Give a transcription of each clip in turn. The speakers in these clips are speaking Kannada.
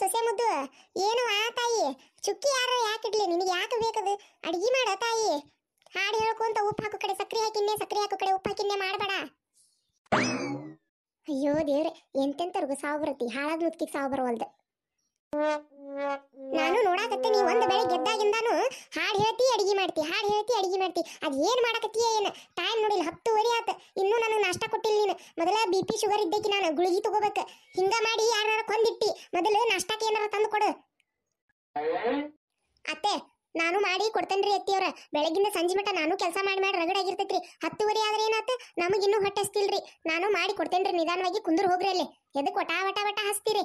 ಸೊಸೆ ಮುದ್ದು ಏನು ಆ ತಾಯಿ ಚುಕ್ಕಿ ಯಾರು ಯಾಕೆ ಇಡ್ಲಿ ನಿನಗೆ ಯಾಕೆ ಬೇಕದು ಅಡಿಗೆ ಮಾಡ ತಾಯಿ ಹಾಡು ಹೇಳ್ಕೊಂತ ಉಪ್ಪು ಹಾಕೋ ಕಡೆ ಸಕ್ಕರೆ ಹಾಕಿನ್ನೆ ಸಕ್ಕರೆ ಹಾಕೋ ಕಡೆ ಉಪ್ಪು ಹಾಕಿನ್ನೆ ಮಾಡಬೇಡ ಅಯ್ಯೋ ದೇವ್ರೆ ಎಂತೆಂತರ್ಗು ಸಾವು ಬರತಿ ಹಾಳಾದ ಮುತ್ಕಿಗೆ ಸಾವು ಬರವಲ್ದು ನಾನು ನೋಡಾಕತ್ತೆ ನೀ ಒಂದ್ ಬೆಳೆ ಗೆದ್ದಾಗಿಂದಾನು ಹಾಡ್ ಹೇಳ್ತಿ ಅಡಿಗೆ ಮಾಡ್ತಿ ಹಾಡ್ ಹೇಳ್ತಿ ಅಡಿಗೆ ಮಾಡ್ತಿ ಅದ್ ಏನ್ ಮಾಡಾಕತ್ತೀಯ ಏನ್ ಟೈಮ್ ನೋಡಿಲ್ಲ ಹತ್ತುವರಿ ಆತ ಇನ್ನೂ ನಾನು ನಾಷ್ಟ ಕೊಟ್ಟಿಲ್ಲ ನೀನು ಮೊದಲ ಬಿ ಪಿ ಶುಗರ್ ಇದ್ದಕ್ಕೆ ನಾನು ಗುಳಿಗಿ ತಗೋಬೇಕ ಹಿಂಗ ಮಾಡಿ ಯಾರ ಕೊಂದಿಟ್ಟಿ ಮೊದಲು ನಾಷ್ಟಕ್ಕೆ ಏನಾರ ತಂದು ಕೊಡು ಅತ್ತೆ ನಾನು ಮಾಡಿ ಕೊಡ್ತೇನ್ರಿ ಅತ್ತಿಯವ್ರ ಬೆಳಗಿನ ಸಂಜೆ ಮಟ್ಟ ನಾನು ಕೆಲಸ ಮಾಡಿ ಮಾಡಿ ಆಗಿರ್ತೈತ್ರಿ ಹತ್ತುವರಿ ಆದ್ರೆ ಏನಾತ ನಮಗಿನ್ನೂ ಹೊಟ್ಟೆ ಹಸ್ತಿಲ್ರಿ ನಾನು ಮಾಡಿ ಕೊಡ್ತೇನ್ರಿ ನಿಧಾನವಾಗಿ ಕುಂದ್ರ ಹೋಗ್ರಿ ಅಲ್ಲಿ ಎದಕ್ಕೆ ಒಟಾ ವಟ ವಟ ಹಸ್ತಿರಿ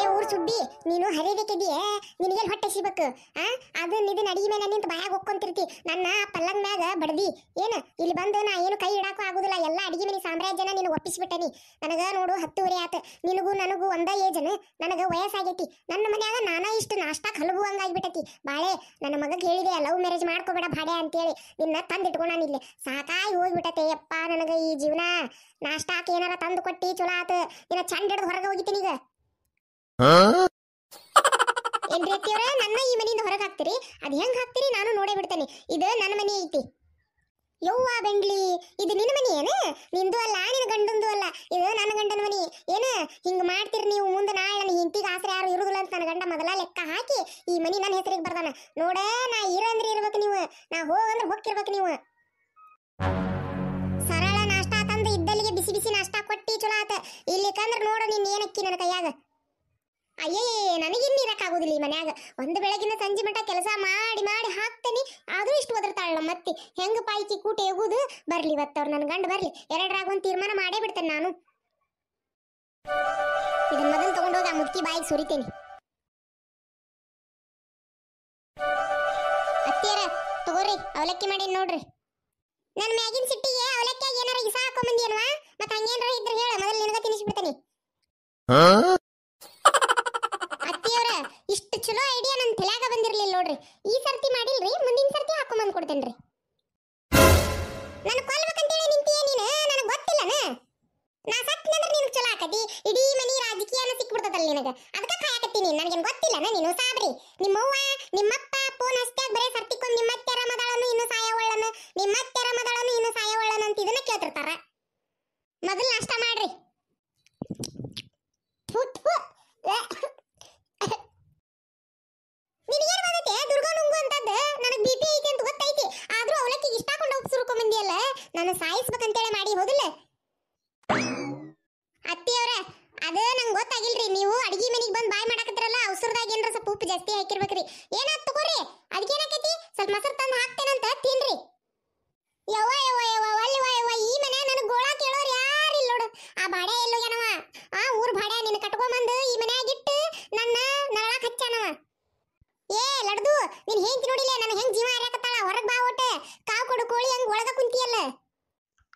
ಏ ಊರ್ ನೀನು ಹರಿಬೇಕಿದೀಯ ನಿನಗೆ ಹೊಟ್ಟೆ ಸಿಗ್ಬೇಕು ಆ ಅದು ನಿದಿನ ಅಡಿಗೆ ಮೇಲೆ ನಿಂತ ಬಾಯಾಗ ಹೊಕ್ಕೊಂತಿರ್ತಿ ನನ್ನ ಪಲ್ಲಂಗ ಮ್ಯಾಗ ಬಡದಿ ಏನ ಇಲ್ಲಿ ಬಂದು ನಾ ಏನು ಕೈ ಇಡಾಕು ಆಗುದಿಲ್ಲ ಎಲ್ಲ ಅಡಿಗೆ ಮನೆ ಸಾಮ್ರಾಜ್ಯನ ನೀನು ಒಪ್ಪಿಸ್ಬಿಟ್ಟನಿ ನನಗ ನೋಡು ಹತ್ತುವರೆ ಆತ ನಿನಗೂ ನನಗೂ ಒಂದ ಏಜನ ನನಗ ವಯಸ್ಸಾಗೈತಿ ನನ್ನ ಮನ್ಯಾಗ ನಾನಾ ಇಷ್ಟು ನಾಷ್ಟಾಕ್ ಹಲಗು ಬಾಳೆ ನನ್ನ ಮಗ ಹೇಳಿದೆ ಲವ್ ಮ್ಯಾರೇಜ್ ಮಾಡ್ಕೋಬೇಡ ಭಾಡೆ ಅಂತೇಳಿ ನಿನ್ನ ತಂದಿಟ್ಕೊ ನಾನು ಇಲ್ಲಿ ಸಾಕಾಗಿ ಹೋಗ್ಬಿಟ್ಟತೆ ಯಪ್ಪ ನನಗ ಈ ಜೀವನ ನಾಷ್ಟಾಕ್ ಏನಾರ ತಂದು ಕೊಟ್ಟಿ ಚಲೋ ಆತ ನಿನ್ನ ಚಂಡ ಹೊರಗೆ ಹೋಗಿತ್ತೀನಿ ಈಗ ಏನ್ ರೀತಿಯವ್ರ ನನ್ನ ಈ ಮನಿಯಿಂದ ಹೊರಗೆ ಹಾಕ್ತೀರಿ ಅದ್ ಹೆಂಗ್ ಹಾಕ್ತೀರಿ ನಾನು ನೋಡೇ ಬಿಡ್ತೇನೆ ಇದು ನನ್ನ ಮನಿ ಐತಿ ಯವ್ವ ಬೆಂಗ್ಲಿ ಇದು ನಿನ್ನ ಮನಿ ಏನ ನಿಂದು ಅಲ್ಲ ನಿನ್ನ ಗಂಡಂದು ಅಲ್ಲ ಇದು ನನ್ನ ಗಂಡನ ಮನಿ ಏನ ಹಿಂಗ್ ಮಾಡ್ತೀರಿ ನೀವು ಮುಂದೆ ನಾಳೆ ನನ್ನ ಹೆಂಡತಿಗೆ ಆಸರೆ ಯಾರು ಇರುದಿಲ್ಲ ಅಂತ ನನ್ನ ಗಂಡ ಮೊದಲ ಲೆಕ್ಕ ಹಾಕಿ ಈ ಮನಿ ನನ್ನ ಹೆಸರಿಗೆ ಬರ್ದಾನ ನೋಡೇ ನಾ ಇರಂದ್ರೆ ಇರ್ಬೇಕು ನೀವು ನಾ ಹೋಗಂದ್ರೆ ಹೋಗಿರ್ಬೇಕು ನೀವು ಸರಳ ನಾಷ್ಟ ತಂದು ಇದ್ದಲ್ಲಿಗೆ ಬಿಸಿ ಬಿಸಿ ನಾಷ್ಟ ಕೊಟ್ಟಿ ಚಲೋ ಆತ ಇಲ್ಲಿ ಕಂದ್ರೆ ನೋಡು ನಿನ್ನ ಏನಕ್ಕಿ ನನ್ನ ಕೈಯಾಗ ಅಯ್ಯೇ ನನಗಿನ್ ಇರಕ್ಕಾಗೋದಿಲ್ಲ ಈ ಮನ್ಯಾಗ ಒಂದು ಬೆಳಗಿನ ಸಂಜೆ ಮಟ್ಟ ಕೆಲಸ ಮಾಡಿ ಮಾಡಿ ಹಾಕ್ತೇನಿ ಆದ್ರೂ ಇಷ್ಟು ಒದರ್ತಾಳ ನಮ್ಮ ಅತ್ತಿ ಹೆಂಗ ಪಾಯ್ಕಿ ಕೂಟ ಎಗುದು ಬರ್ಲಿ ಇವತ್ತವ್ರು ನನ್ನ ಗಂಡ ಬರ್ಲಿ ಎರಡರಾಗ ಒಂದು ತೀರ್ಮಾನ ಮಾಡೇ ಬಿಡ್ತೇನೆ ನಾನು ಇದನ್ನ ಮೊದಲು ತಗೊಂಡೋಗಿ ಆ ಬಾಯಿ ಬಾಯಿಗೆ ಸುರಿತೇನೆ ಅತ್ತಿಯರ ತಗೋರಿ ಅವಲಕ್ಕಿ ಮಾಡಿ ನೋಡ್ರಿ ನನ್ನ ಮ್ಯಾಗಿನ ಸಿಟ್ಟಿಗೆ ಅವಲಕ್ಕಿಯಾಗಿ ಏನಾರ ಇಸ ಹಾಕೊಂಬಂದಿ ಅಲ್ವಾ ಮತ್ತೆ ಹಂಗೇನಾರ ಇದ್ರೆ ಹೇಳ ಮೊದಲು ನಿನಗ ತಿನ್ನಿಸ್ಬಿಡ್ತೇನೆ ಹಾ ನಿನಗ ಅದಕ್ಕ ಕಾಯಕತ್ತೀನಿ ನನಗೇನು ಗೊತ್ತಿಲ್ಲ ನೀನು ಸಾಬ್ರಿ ನಿಮ್ಮವ್ವ ನಿಮ್ಮಪ್ಪ ಫೋನ್ ಹಚ್ಚಾಗ ಬರೇ ನಿಮ್ಮ ಅತ್ತೆ ರಮದಾಳನು ಇನ್ನು ಸಾಯವಳ್ಳನು ಅತ್ತೆ ರಮದಾಳನು ಇನ್ನು ಸಾಯವಳ್ಳನು ಅಂತ ಇದನ್ನ ಕೇಳ್ತಿರ್ತಾರ ಮೊದಲು ನಾಷ್ಟ ಮಾಡ್ರಿ ನಿನಗೇನು ಬಂದೈತೆ ದುರ್ಗಾ ನುಂಗು ಅಂತದ್ದು ನನಗೆ ಬಿ ಪಿ ಐತಿ ಅಂತ ಗೊತ್ತೈತಿ ಆದ್ರೂ ಅವಲಕ್ಕಿಗೆ ಇಷ್ಟ ಕೊಂಡು ಹೋಗಿ ಸುರ್ಕೊಂಬಂದಿಯಲ್ಲ ನಾನು ಸಾಯಿಸ್ಬೇಕಂತೇಳಿ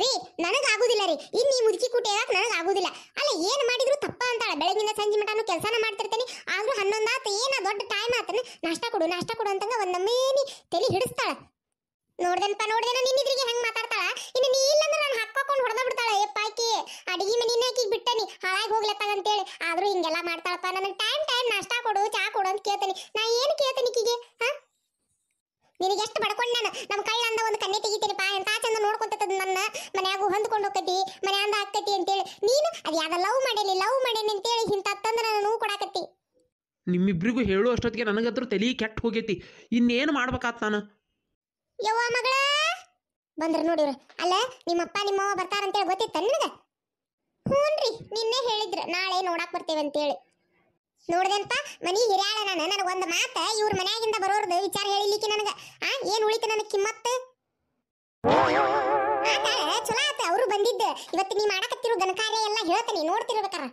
ರೀ ನನಗ ಆಗುದಿಲ್ಲ ರೀ ಇನ್ ಈ ಮುದುಕಿ ಕೂಟ ಹೇಳಕ್ ನನಗ ಅಲ್ಲ ಏನ್ ಮಾಡಿದ್ರು ತಪ್ಪ ಅಂತಾಳ ಬೆಳಗಿನ ಸಂಜೆ ಮಟಾನು ಕೆಲಸನ ಮಾಡ್ತಿರ್ತೀನಿ ಆದ್ರೂ ಹನ್ನೊಂದಾತ ಏನ ದೊಡ್ಡ ಟೈಮ್ ಆತನ ನಾಷ್ಟ ಕೊಡು ನಾಷ್ಟ ಕೊಡು ಅಂತಂಗ ಒಂದ್ ನಮ್ಮೇನಿ ತಲೆ ಹಿಡಿಸ್ತಾಳ ನೋಡ್ದೇನಪ್ಪ ನೋಡ್ದೇನ ನಿನ್ನಿದ್ರಿಗೆ ಹೆಂಗ್ ಮಾತಾಡ್ತಾಳ ಇನ್ನು ನೀ ಇಲ್ಲಂದ್ರೆ ನಾನು ಹಾಕೊಂಡು ಹೊಡೆದ ಬಿಡ್ತಾಳ ಏ ಆಕಿ ಅಡಿಗೆ ಮನಿನ ಆಕಿಗೆ ಬಿಟ್ಟನಿ ಹಾಳಾಗಿ ಹೋಗ್ಲತ್ತಾಗ ಅಂತೇಳಿ ಆದ್ರೂ ಹಿಂಗೆಲ್ಲ ಮಾಡ್ತಾಳಪ್ಪ ನನಗೆ ಟೈಮ್ ಟೈಮ್ ನಾಷ್ಟ ಕೊಡು ಚಾ ಕೊಡು ಅಂತ ಕೇಳ್ತಾನೆ ನಾ ಏನು ಕೇಳ್ತಾನೆ ಈಕಿಗೆ ನಿನಗೆ ಎಷ್ಟು ಬಡ್ಕೊಂಡು ನಾನು ನಮ್ಮ ಕಳ್ಳ ಅಂದ ಒಂದು ಕಣ್ಣೆ ತೆಗಿತೀನಿ ಪಾ ಎಂತ ಚಂದ ನೋಡ್ಕೊಂತದ ನನ್ನ ಮನ್ಯಾಗು ಹೊಂದ್ಕೊಂಡು ಹೋಗತಿ ಮನ್ಯಾಂದ ಅಂತ ಅಂತೇಳಿ ನೀನು ಅದು ಯಾವ್ದ ಲವ್ ಮಾಡೇನಿ ಲವ್ ಮಾಡೇನಿ ಅಂತೇಳಿ ಇಂತ ತಂದ್ರೆ ನಾನು ನೋವು ಕೊಡಾಕತ್ತಿ ನಿಮ್ಮಿಬ್ರಿಗೂ ಹೇಳೋ ಅಷ್ಟೊತ್ತಿಗೆ ನನಗಂತೂ ತಲೆ ಕೆಟ್ಟ ಹೋಗೈತಿ ಇನ್ನೇನು ಮಾಡ್ಬೇಕಾತ್ ನಾನು ಯವ್ವ ಮಗಳ ಬಂದ್ರೆ ನೋಡಿವ್ರ ಅಲ್ಲ ನಿಮ್ಮಪ್ಪ ನಿಮ್ಮವ್ವ ಬರ್ತಾರಂತೇಳಿ ಗೊತ್ತಿತ್ತ ಹ್ಞೂ ರೀ ನಿನ್ನೆ ಹೇಳಿದ್ರ ನಾಳೆ ನೋಡಕ್ ಬರ್ತೇವೆ ಅಂತೇಳಿ ನೋಡ್ದೆನಪ್ಪ ಮನಿ ಹಿರ್ಯಾಳ ನಾನು ನನಗೆ ಒಂದು ಮಾತ ಇವ್ರ ಮನ್ಯಾಗಿಂದ ಬರೋರ್ದು ವಿಚಾರ ಹೇಳಿಲಿಕ್ಕೆ ನನಗೆ ಆ ಏನು ಉಳಿತು ನನಗೆ ಕಿಮ್ಮತ್ತು ಚಲೋ ಆತ ಅವರು ಬಂದಿದ್ದು ಇವತ್ತು ನೀ ಮಾಡಕತ್ತಿರೋ ಘನಕಾರ್ಯ ಎಲ್ಲ ಹೇಳ್ತೀನಿ ನೋಡ್ತಿರ್ಬೇಕಾರ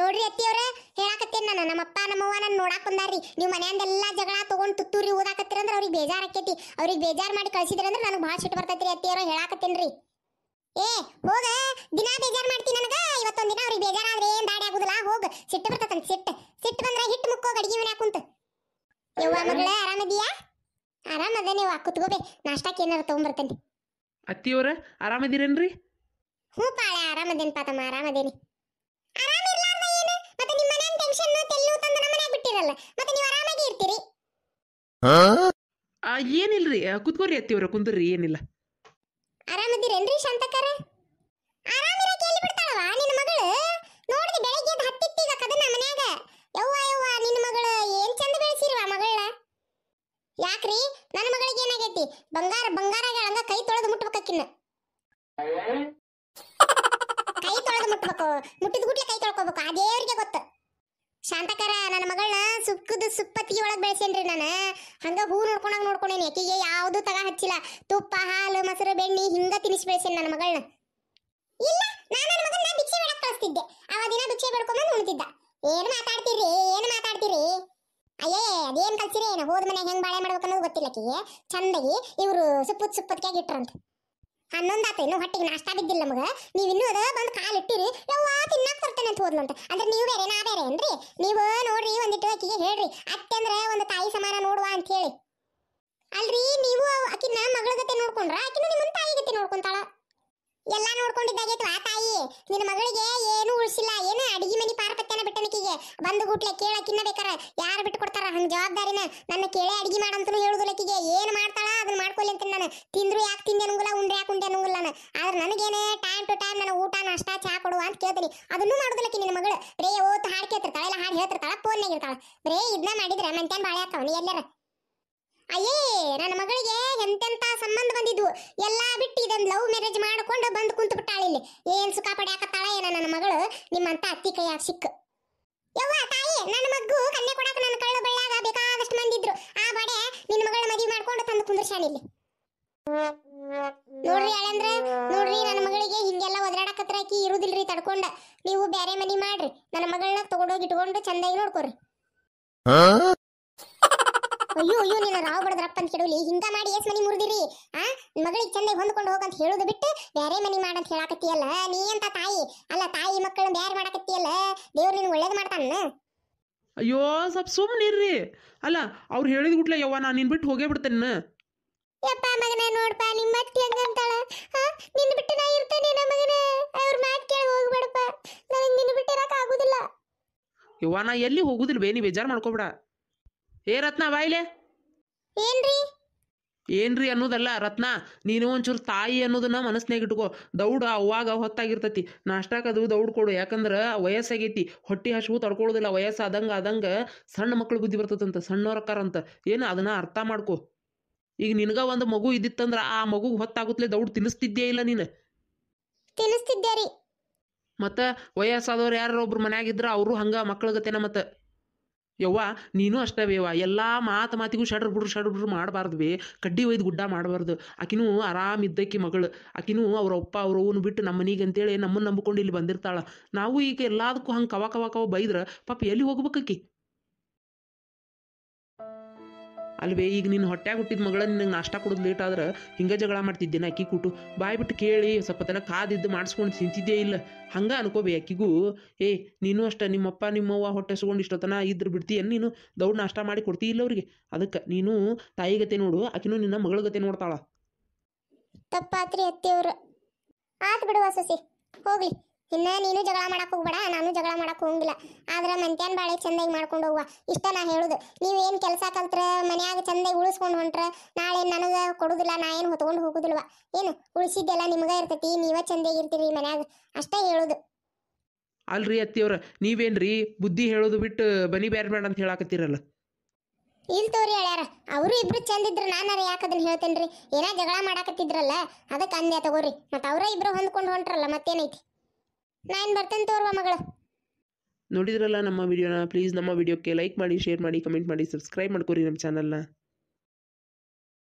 ನೋಡ್ರಿ ಅತ್ತಿಯವ್ರ ಹೇಳಾಕತ್ತೇನ್ ನಾನು ನಮ್ಮಪ್ಪ ನಮ್ಮವ್ವ ನನ್ನ ನೋಡಾಕ್ ಬಂದಾರ್ರಿ ನೀವು ಮನೆಯಿಂದೆಲ್ಲ ಜಗಳ ತಗೊಂಡು ತುತ್ತೂರಿ ಓದಾಕತ್ತೀರ ಅಂದ್ರೆ ಅವ್ರಿಗೆ ಬೇಜಾರು ಆಕೈತಿ ಅವ್ರಿಗೆ ಬೇಜಾರು ಮಾಡಿ ಕಳ್ಸಿದ್ರಂದ್ರೆ ನನಗೆ ಭಾಳ ಸಿಟ್ಟು ರೀ ಅತ್ತಿಯವ್ರ ಹೇಳಾಕತ್ತೇನ್ರಿ ಏ ಹೋಗ ದಿನ ಬೇಜಾರ್ ಮಾಡ್ತೀನಿ ನನಗ ಇವತ್ತೊಂದಿನ ಅವ್ರಿಗೆ ಬೇಜಾರಾದ್ರೆ ಏನ್ ದಾಡಿ ಆಗುದಿಲ್ಲ ಹೋಗ ಸಿಟ್ಟು ಬರ್ತತಂತ ಸಿಟ್ಟು ಸಿಟ್ಟು ಬಂದ್ರೆ ಹಿಟ್ಟು ಮುಕ್ಕೋ ಅಡಿಗೆ ಮನೆ ಹಾಕುಂತ ಯವ್ವ ಮಗಳೇ ಆರಾಮದಿಯಾ ಆರಾಮದ ನೀವು ಕುತ್ಕೋಬೆ ನಾಷ್ಟಾಕ್ ಏನಾರ ತಗೊಂಬರ್ತೇನೆ ಅತ್ತಿಯವರ ಆರಾಮದಿರೇನ್ರಿ ಹ್ಞೂ ಪಾಳೆ ಆರಾಮದೇನ್ ಪಾತಮ್ಮ ಆರಾಮದೇನಿ ಆರಾಮ ಇರ್ಲಾರ್ದ ಏನು ಮತ್ತೆ ನಿಮ್ಮ ಮನೆ ಟೆನ್ಷನ್ ತೆಲ್ಲು ತಂದು ನಮ್ಮ ಮನೆಗೆ ಬಿಟ್ಟಿರಲ್ಲ ಮತ್ತೆ ನೀವು ಆರಾಮಾಗಿ ಇರ್ತೀರಿ ಏನಿಲ್ರಿ ಕುತ್ಕೋರಿ ಅತ್ತಿಯವರ ಕುಂದ್ರಿ ಏನಿಲ್ಲ ಆರಾಮದಿರೇನ್ರಿ ಶಾಂತಕಾರ ಆರಾಮಿರ ಕೇಳಿ ಬಿಡ್ತಾಳವ ನಿನ್ನ ಮಗಳು ನೋಡಿದ ಬೆಳಗ್ಗೆ ಎದ್ದು ಹತ್ತಿತ್ತೀಗ ಕದನ ಮನ್ಯಾಗ ಯವ್ವ ಯವ್ವ ನಿನ್ನ ಮಗಳು ಏನ್ ಚಂದ ಬೆಳೆಸಿರುವ ಮಗಳನ್ನ ಯಾಕ್ರಿ ನನ್ನ ಮಗಳಿಗೆ ಏನಾಗೈತಿ ಬಂಗಾರ ಬಂಗಾರ ಹಂಗ ಕೈ ತೊಳೆದು ಮುಟ್ಬೇಕಿನ್ನ ಕೈ ತೊಳೆದು ಮುಟ್ಬೇಕು ಮುಟ್ಟಿದ ಗುಟ್ಲೆ ಕೈ ತೊಳ್ಕೊಬೇಕು ಆ ದೇವರಿಗೆ ಗೊತ್ತು ಶಾಂತಕರ ನನ್ನ ಮಗಳನ್ನ ಸುಕ್ಕದ ಸುಪ್ಪತ್ತಿಗೆ ಒಳಗೆ ಬೆಳೆಸೇನ್ರಿ ನಾನು ಹಂಗ ಹೂ ನೋಡ್ಕೊಂಡಂಗ ನೋಡ್ಕೊಂಡೇನಿ ಆಕಿಗೆ ಯಾವುದು ತಗ ಹಚ್ಚಿಲ್ಲ ತುಪ್ಪ ಹಾಲು ಮೊಸರು ಬೆಣ್ಣಿ ಹಿಂಗ ತಿನಿಸಿ ಬೆಳೆಸೇನೆ ನನ್ನ ಮಗಳನ್ನ ಇಲ್ಲ ನಾನು ನನ್ನ ಮಗನ ಭಿಕ್ಷೆ ಬೇಡ ಕಳಿಸ್ತಿದ್ದೆ ಅವ ದಿನ ಭಿಕ್ಷೆ ಬೇಡ್ಕೊಂಬಂದು ಉಣ್ತಿದ್ದ ಏನು ಮಾತಾಡ್ತೀರಿ ಏನು ಮಾತಾಡ್ತೀರಿ ಅಯ್ಯೇ ಅದೇನು ಕಲ್ಸಿರಿ ಏನು ಹೋದ ಮನೆ ಹೆಂಗೆ ಬಾಳೆ ಮಾಡ್ಬೇಕು ಅನ್ನೋದು ಗೊತ್ತಿಲ್ಲಕ್ಕೆ ಚಂದಾಗಿ ಇವರು ಸುಪ್ಪತ್ ಸುಪ್ಪತ್ಕಾಗಿ ಇಟ್ರಂತ ಹನ್ನೊಂದು ಆತ ಇನ್ನು ಹೊಟ್ಟಿಗೆ ನಾಷ್ಟ ಬಿದ್ದಿಲ್ಲ ನಮಗೆ ನೀವು ಇನ್ನೂ ಅದ ಬಂದು ಕಾಲು ಇಟ್ಟಿರಿ ಯಾವ ತಿನ್ನಕ್ ಬರ್ತೇನೆ ಅಂತ ಹೋದ್ಲಂತ ಅಂದ್ರೆ ನೀವು ಬೇರೆ ನಾ ಬೇರೆ ಏನ್ರಿ ನೀವು ನೋಡ್ರಿ ಒಂದಿಟ್ಟು ಆಕಿಗೆ ಹೇಳ್ರಿ ಅತ್ತೆ ಅಂದ್ರೆ ಒಂದು ತಾಯಿ ಸಮಾನ ನೋಡುವ ಅಂತ ಹೇಳಿ ಅಲ್ರಿ ನೀವು ಆಕಿನ ಮಗಳ ಗತೆ ನೋಡ್ಕೊಂಡ್ರ ಆಕಿನೂ ನಿಮ್ಮ ತಾಯಿ ಗತೆ ನೋಡ್ಕೊಂತಾಳ ಎಲ್ಲ ನೋಡ್ಕೊಂಡಿದ್ದಾಗೈತು ಆ ತಾಯಿ ನಿನ್ನ ಮಗಳಿಗೆ ಏನು ಉಳಿಸಿಲ್ಲ ಏನು ಅಡಿಗೆ ಮನಿ ಪಾರಪತ್ಯನ ಬಿಟ್ಟನಕಿಗೆ ಬಂದು ಗುಟ್ಲೆ ಕೇಳಕಿನ್ನ ಬೇಕಾರ ಯಾರು ಬಿಟ್ಟು ಕೊಡ್ತಾರ ಹಂಗ ಜವಾಬ್ದಾರಿನ ನನ್ನ ಕೇಳೇ ಅಡಿಗೆ ಮಾಡಂತಲೂ ಹೇಳುದಿಲ್ಲಕಿಗೆ ಏನು ಮಾಡ್ತಾಳ ಅದನ್ನ ಮಾಡ್ಕೊಲಿ ಅಂತ ನಾನು ತಿಂದ್ರು ಯಾಕೆ ತಿಂದೆ ಅನ್ನಂಗಿಲ್ಲ ಉಂಡ್ರೆ ಯಾಕೆ ಉಂಡೆ ಅನ್ನಂಗಿಲ್ಲ ನಾನು ಆದ್ರೆ ನನಗೇನೆ ಟೈಮ್ ಟು ಟೈಮ್ ನಾನು ಊಟ ನಷ್ಟ ಚಹಾ ಕೊಡು ಅಂತ ಕೇಳ್ತೀನಿ ಅದನ್ನೂ ಮಾಡೋದಿಲ್ಲಕಿ ನಿನ್ನ ಮಗಳು ಬರೇ ಓತ್ ಹಾಡ್ ಕೇಳ್ತಿರ್ತಾಳ ಇಲ್ಲ ಹಾಡು ಹೇಳ್ತಿರ್ತಾಳ ಫೋನ್ನಾಗಿರ್ತಾಳ ಬರೇ ಇದನ್ನ ಮಾಡಿದ್ರೆ ಮಂತ್ಯಾನ್ ಬಾಳೆ ಹಾಕವನು ಎಲ್ಲಾರ ಅಯ್ಯೇ ನನ್ನ ಮಗಳಿಗೆ ಎಂತೆಂತ ಸಂಬಂಧ ಬಂದಿದ್ವು ಎಲ್ಲಾ ಬಿಟ್ಟು ಇದೊಂದು ಲವ್ ಮ್ಯಾರೇಜ್ ಮಾಡ್ಕೊಂಡು ಬಂದು ಕುಂತು ಇಲ್ಲಿ ಏನ್ ಸುಖ ಪಡ್ಯಾಕತ್ತಾಳ ಏನ ನನ್ನ ಮಗಳು ನಿಮ್ಮಂತ ಅತ್ತಿ ಕೈಯಾಗ ಸಿಕ್ಕ ಯವ್ವ ತಾಯಿ ನನ್ನ ಮಗ್ಗು ಕನ್ಯೆ ಕೊಡಾಕ ನನ್ನ ಕಳ್ಳ ಬಳ್ಳಾಗ ಬೇಕಾದಷ್ಟು ಮಂದಿ ಇದ್ರು ಆ ಬಡೆ ನಿನ್ನ ಮಗಳ ಮದುವೆ ಮಾಡ್ಕೊಂಡು ತಂದು ಕುಂದ್ರಸಾನ ಇಲ್ಲಿ ನೋಡ್ರಿ ಅಳಂದ್ರ ನೋಡ್ರಿ ನನ್ನ ಮಗಳಿಗೆ ಹಿಂಗೆಲ್ಲ ಒದರಾಡಕತ್ರ ಆಕಿ ಇರುದಿಲ್ರಿ ತಡ್ಕೊಂಡ ನೀವು ಬ್ಯಾರೆ ಮನಿ ಮಾಡ್ರಿ ನನ್ನ ಮಗಳನ್ನ ತಗೊಂಡೋಗಿ ಇಟ್ಕೊಂಡು ಚಂದಾಗಿ ನೋಡ್ಕೊರಿ ಅಯ್ಯೋ ಅಯ್ಯೋ ನೀನು ರಾವ್ ಬಡದ್ರಪ್ಪ ಅಂತ ಕೇಳಲಿ ಹಿಂಗ ಮಾಡಿ ಎಸ್ ಮನಿ ಮುರಿದಿರಿ ಆ ಮಗಳಿಗೆ ಚಂದಾಗಿ ಹೊಂದ್ಕೊಂಡು ಹೋಗಂತ ಹೇಳೋದು ಬಿಟ್ಟು ಬೇರೆ ಮನಿ ಮಾಡಂತ ಹೇಳಾಕತ್ತೀಯಲ್ಲ ನೀ ಅಂತ ತಾಯಿ ಅಲ್ಲ ತಾಯಿ ಮಕ್ಕಳನ್ನ ಬೇರೆ ಮಾಡಾಕತ್ತೀಯಲ್ಲ ದೇವ್ರು ನಿನ್ ಒಳ್ಳೇದು ಮಾಡ್ತಾನ ಅಯ್ಯೋ ಸ್ವಲ್ಪ ಸುಮ್ಮನಿರ್ರಿ ಅಲ್ಲ ಅವ್ರು ಹೇಳಿದ ಗುಟ್ಲ ಯವ್ವ ನಾನು ನಿನ್ ಬಿಟ್ಟು ಹೋಗೇ ಬಿಡ್ತೇನೆ ಯಪ್ಪ ಮಗನ ನೋಡಪ್ಪ ನಿಮ್ಮ ಅತ್ತಿ ಹಂಗಂತಾಳ ನಿನ್ ಬಿಟ್ಟು ನಾ ಇರ್ತೇನೆ ನಮ್ಮ ಮಗನ ಅವ್ರ ಮಾತು ಕೇಳಿ ಹೋಗ್ಬೇಡಪ್ಪ ನನಗೆ ನಿನ್ನ ಬಿಟ್ಟಿರಕ್ಕೆ ಆಗೋದಿಲ್ಲ ಯವ್ವ ನಾ ಎಲ್ಲಿ ಹೋಗುದಿಲ್ಲ ಬೇ ನೀ ಬೇಜಾರು ಮಾಡ್ಕೊಬೇಡ ಏ ರತ್ನ ಬಾಯ್ಲೆ ಏನ್ರಿ ಏನ್ರಿ ಅನ್ನೋದಲ್ಲ ರತ್ನ ನೀನು ಒಂಚೂರು ತಾಯಿ ಅನ್ನೋದನ್ನ ಮನಸ್ನಾಗ ಇಟ್ಕೋ ದೌಡ ಅವಾಗ ಹೊತ್ತಾಗಿರ್ತೈತಿ ನಾಷ್ಟಾಕದು ದೌಡ್ ಕೊಡು ಯಾಕಂದ್ರೆ ವಯಸ್ಸಾಗೈತಿ ಹೊಟ್ಟಿ ಹಸುವು ತಡ್ಕೊಳ್ಳೋದಿಲ್ಲ ವಯಸ್ಸು ಅದಂಗ ಆದಂಗೆ ಸಣ್ಣ ಮಕ್ಳು ಬುದ್ಧಿ ಬರ್ತದಂತ ಅಂತ ಏನು ಅದನ್ನ ಅರ್ಥ ಮಾಡ್ಕೋ ಈಗ ನಿನಗ ಒಂದು ಮಗು ಇದ್ದಿತ್ತಂದ್ರ ಆ ಮಗು ಹೊತ್ತಾಗುತ್ತಲೇ ದೌಡ್ ತಿನ್ನಿಸ್ತಿದ್ಯಾ ಇಲ್ಲ ನೀನು ತಿನ್ನಿಸ್ತಿದ್ದೆ ರೀ ಮತ್ತು ವಯಸ್ಸಾದವ್ರು ಯಾರೋ ಒಬ್ರು ಮನ್ಯಾಗಿದ್ರೆ ಅವರು ಹಂಗ ಮಕ್ಳ ಗತೇನ ಮತ್ತು ಯವ್ವ ನೀನು ಅಷ್ಟೇ ಬೇವ ಎಲ್ಲ ಮಾತು ಮಾತಿಗೂ ಶಡ್ರ್ ಬಿಡ್ರು ಶಡ್ರ್ ಬಿಡ್ರು ಮಾಡಬಾರ್ದು ಬೇ ಕಡ್ಡಿ ಒಯ್ದು ಗುಡ್ಡ ಮಾಡಬಾರ್ದು ಆಕಿನೂ ಆರಾಮಿದ್ದಕ್ಕೆ ಮಗಳು ಆಕಿನೂ ಅವ್ರ ಅಪ್ಪ ಅವ್ರ ಅವ್ನು ಬಿಟ್ಟು ನಮ್ಮ ಮನೆಗೆ ಅಂತೇಳಿ ನಮ್ಮನ್ನು ನಂಬಿಕೊಂಡು ಇಲ್ಲಿ ಬಂದಿರ್ತಾಳೆ ನಾವು ಈಗ ಎಲ್ಲದಕ್ಕೂ ಹಂಗೆ ಕವ ಕವ ಕವ ಬೈದ್ರೆ ಪಾಪ ಎಲ್ಲಿ ಆಕಿ ಅಲ್ವೇ ಈಗ ನಿನ್ನ ಹೊಟ್ಟೆಗೆ ಹುಟ್ಟಿದ ಮಗಳ ನಿನಗೆ ನಾಷ್ಟ ಕೊಡೋದು ಲೇಟ್ ಆದ್ರೆ ಹಿಂಗೆ ಜಗಳ ಮಾಡ್ತಿದ್ದೇನೆ ಅಕ್ಕಿ ಕೂಟು ಬಿಟ್ಟು ಕೇಳಿ ಸ್ವಲ್ಪ ತನಕ ಕಾದಿದ್ದು ಮಾಡಿಸ್ಕೊಂಡು ತಿಂತಿದ್ದೇ ಇಲ್ಲ ಹಂಗೆ ಅನ್ಕೋಬೇ ಅಕ್ಕಿಗೂ ಏ ನೀನು ಅಷ್ಟ ನಿಮ್ಮಪ್ಪ ನಿಮ್ಮವ್ವ ಹೊಟ್ಟೆ ಇಸ್ಕೊಂಡು ಇಷ್ಟೊತ್ತನ ಇದ್ರ ಏನು ನೀನು ದೌಡ್ ನಾಷ್ಟ ಮಾಡಿ ಕೊಡ್ತೀ ಇಲ್ಲ ಅವ್ರಿಗೆ ಅದಕ್ಕೆ ನೀನು ತಾಯಿ ತಾಯಿಗತೆ ನೋಡು ಆಕಿನೂ ನಿನ್ನ ಮಗಳ ಗತೆ ನೋಡ್ತಾಳ ತಪ್ಪಾತ್ರಿ ಆತ್ ಬಿಡುವ ಸಸಿ ಹೋಗ್ಲಿ ಇನ್ನ ನೀನು ಜಗಳ ಮಾಡಕ್ ಹೋಗ್ಬೇಡ ಜಗಳ ಮಾಡಕ್ ಹೋಗಿಲ್ಲ ಆದ್ರೆ ಮಂತ್ಯಾನ್ ಬಾಳೆ ಚಂದಾಗಿ ಮಾಡ್ಕೊಂಡು ಹೋಗುವ ಇಷ್ಟ ನಾ ಹೇಳುದು ನೀವೇನು ಕೆಲಸ ಕಲ್ತ್ರ ಮನ್ಯಾಗ ಚಂದಾಗಿ ಉಳಿಸ್ಕೊಂಡು ಹೊಂಟ್ರ ನಾಳೆ ನನಗೆ ಕೊಡುದಿಲ್ಲ ನಾ ಏನು ಹೊತ್ಕೊಂಡು ಹೋಗುದಿಲ್ವ ಏನು ಉಳಿಸಿದ್ದೆಲ್ಲ ನಿಮಗ ಇರ್ತೈತಿ ನೀವ ಚಂದಾಗಿ ಇರ್ತೀರಿ ಮನ್ಯಾಗ ಅಷ್ಟೇ ಹೇಳುದು ಅಲ್ರಿ ಅತ್ತಿಯವ್ರ ನೀವೇನ್ರಿ ಬುದ್ಧಿ ಹೇಳೋದು ಬಿಟ್ಟು ಬನಿ ಬೇರೆ ಬೇಡ ಅಂತ ಹೇಳಾಕತ್ತೀರಲ್ಲ ಇಲ್ ತೋರಿ ಹೇಳ್ಯಾರ ಅವರು ಇಬ್ರು ಚಂದ ಇದ್ರ ನಾನಾರ ಯಾಕೆ ಅದನ್ನ ಹೇಳ್ತೇನ್ರಿ ಏನ ಜಗಳ ಮಾಡಾಕತ್ತಿದ್ರಲ್ಲ ಅದಕ್ಕೆ ಅಂದ್ಯಾ ತಗೋರಿ ಮತ್ತೆ ಅವರ ಇಬ್ರು ಹೊಂದ್ಕೊಂಡು ಹೊಂಟ್ರಲ್ಲ ಮತ್ತೇನೈತಿ ನಾನು ಬರ್ತೇನೆ ತೋರ್ವ ಮಗಳು ನೋಡಿದ್ರಲ್ಲ ನಮ್ಮ ವಿಡಿಯೋನ ಪ್ಲೀಸ್ ನಮ್ಮ ವಿಡಿಯೋಕ್ಕೆ ಲೈಕ್ ಮಾಡಿ ಶೇರ್ ಮಾಡಿ ಕಮೆಂಟ್ ಮಾಡಿ ಸಬ್ಸ್ಕ್ರೈಬ್ ಮಾಡ್ಕೊರಿ ನಮ್ಮ ಚಾನಲ್ನ